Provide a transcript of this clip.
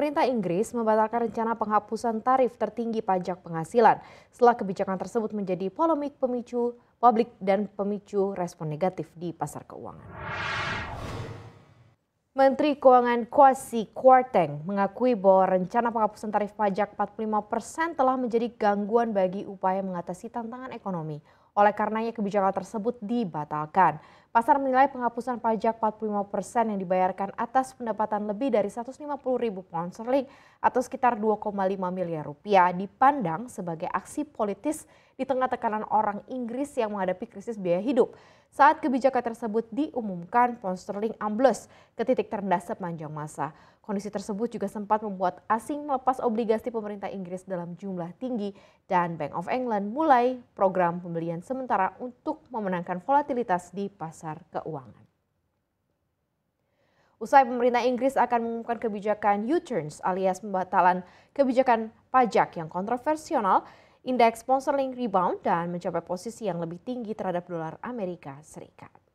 pemerintah Inggris membatalkan rencana penghapusan tarif tertinggi pajak penghasilan setelah kebijakan tersebut menjadi polemik pemicu publik dan pemicu respon negatif di pasar keuangan. Menteri Keuangan Kwasi Kwarteng mengakui bahwa rencana penghapusan tarif pajak 45% telah menjadi gangguan bagi upaya mengatasi tantangan ekonomi oleh karenanya kebijakan tersebut dibatalkan. Pasar menilai penghapusan pajak 45% yang dibayarkan atas pendapatan lebih dari 150 ribu pound sterling atau sekitar 2,5 miliar rupiah dipandang sebagai aksi politis di tengah tekanan orang Inggris yang menghadapi krisis biaya hidup saat kebijakan tersebut diumumkan pound sterling ambles ke titik terendah sepanjang masa. Kondisi tersebut juga sempat membuat asing melepas obligasi pemerintah Inggris dalam jumlah tinggi dan Bank of England mulai program pembelian sementara untuk memenangkan volatilitas di pasar keuangan. Usai pemerintah Inggris akan mengumumkan kebijakan U-turns alias pembatalan kebijakan pajak yang kontroversial, Indeks sponsoring link rebound dan mencapai posisi yang lebih tinggi terhadap dolar Amerika Serikat.